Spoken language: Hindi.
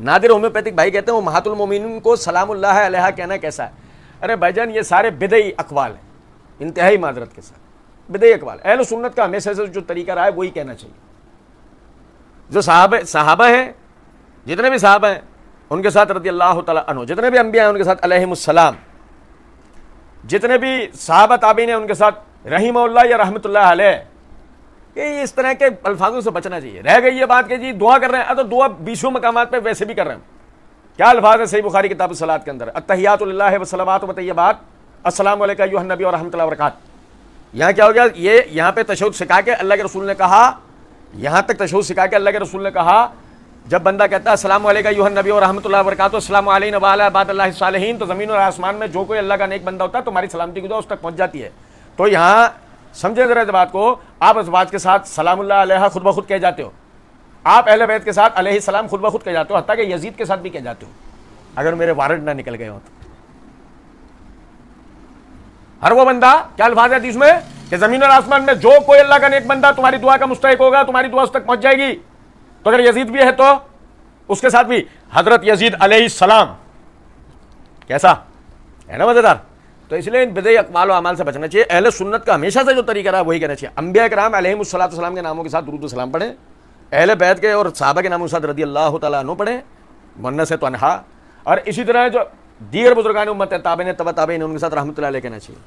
नादिर होम्योपैथिक भाई कहते हैं वो महातुल मोमिन को सलामुल्लाह अलहा कहना कैसा है अरे भाई जान ये सारे बिदई अकवाल हैं इंतहाई माजरत के साथ बिदई अकवाल अहल सुन्नत का हमेशा से जो तरीका रहा है वही कहना चाहिए जो साहब साहबा हैं जितने भी साहबा हैं उनके साथ रदी अल्लाह तु जितने भी अम्बिया हैं उनके साथ अलहमसलाम जितने भी साहबा ताबीन हैं उनके साथ रहीम या रहमत कि इस तरह के अल्फाजों से बचना चाहिए रह गई ये बात कि जी दुआ कर रहे हैं तो दुआ बीसों मकाम पर वैसे भी कर रहे हैं क्या अल्फाज है सही बुखारी किताब सलाद के अंदर अतहियात वसलमत वतयबात असलम नबी और वरक यहाँ क्या हो गया ये यहाँ पे तशद सिखा के अल्लाह के रसूल ने कहा यहाँ तक तशद सिखा के अल्लाह के रसूल ने कहा जब बंदा कहता है असलम यूहन नबी और रहमत वरक़ात असलम तो ज़मीन और आसमान में जो कोई अल्लाह का नेक बंदा होता है तो तुम्हारी सलामती की उस तक पहुँच जाती है तो यहाँ समझे जरा इस बात को आप इस बात के साथ सलामुल्ला खुद ब खुद कह जाते हो आप अहल बैत के साथ अलह सलाम खुद ब खुद कह जाते हो हत्या के यजीद के साथ भी कह जाते हो अगर मेरे वारंट ना निकल गए हो तो हर वो बंदा क्या अल्फाज है हदीस में कि जमीन और आसमान में जो कोई अल्लाह का नेक बंदा तुम्हारी दुआ का मुस्तक होगा तुम्हारी दुआ उस तक पहुंच जाएगी तो अगर यजीद भी है तो उसके साथ भी हजरत यजीद सलाम कैसा है ना मजेदार तो इसलिए इन बदय अकमाल अमाल से बचना चाहिए अहले सुन्नत का हमेशा से जो तरीका रहा वही कहना चाहिए अम्बिया कराम अलहमसलाम के नामों के साथ दुरुद सलाम पढ़ें अहल बैत के और साहबा के नामों के साथ रदी अल्लाह तु पढ़ें मन्ना से तनहा तो और इसी तरह जो दीगर बुजुर्गान उम्मत ताबे तब ताबे उनके साथ रहमत कहना चाहिए